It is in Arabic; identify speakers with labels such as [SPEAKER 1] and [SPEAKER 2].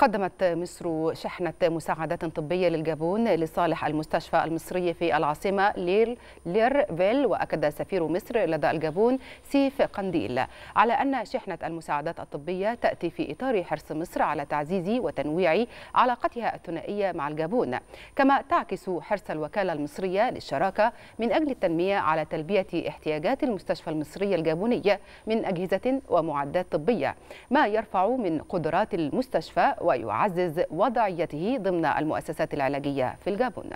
[SPEAKER 1] قدمت مصر شحنة مساعدات طبية للجابون لصالح المستشفى المصري في العاصمة لير ليرفيل وأكد سفير مصر لدى الجابون سيف قنديل على أن شحنة المساعدات الطبية تأتي في إطار حرص مصر على تعزيز وتنويع علاقتها الثنائية مع الجابون كما تعكس حرص الوكالة المصرية للشراكة من أجل التنمية على تلبية احتياجات المستشفى المصري الجابوني من أجهزة ومعدات طبية ما يرفع من قدرات المستشفى ويعزز وضعيته ضمن المؤسسات العلاجية في الجابون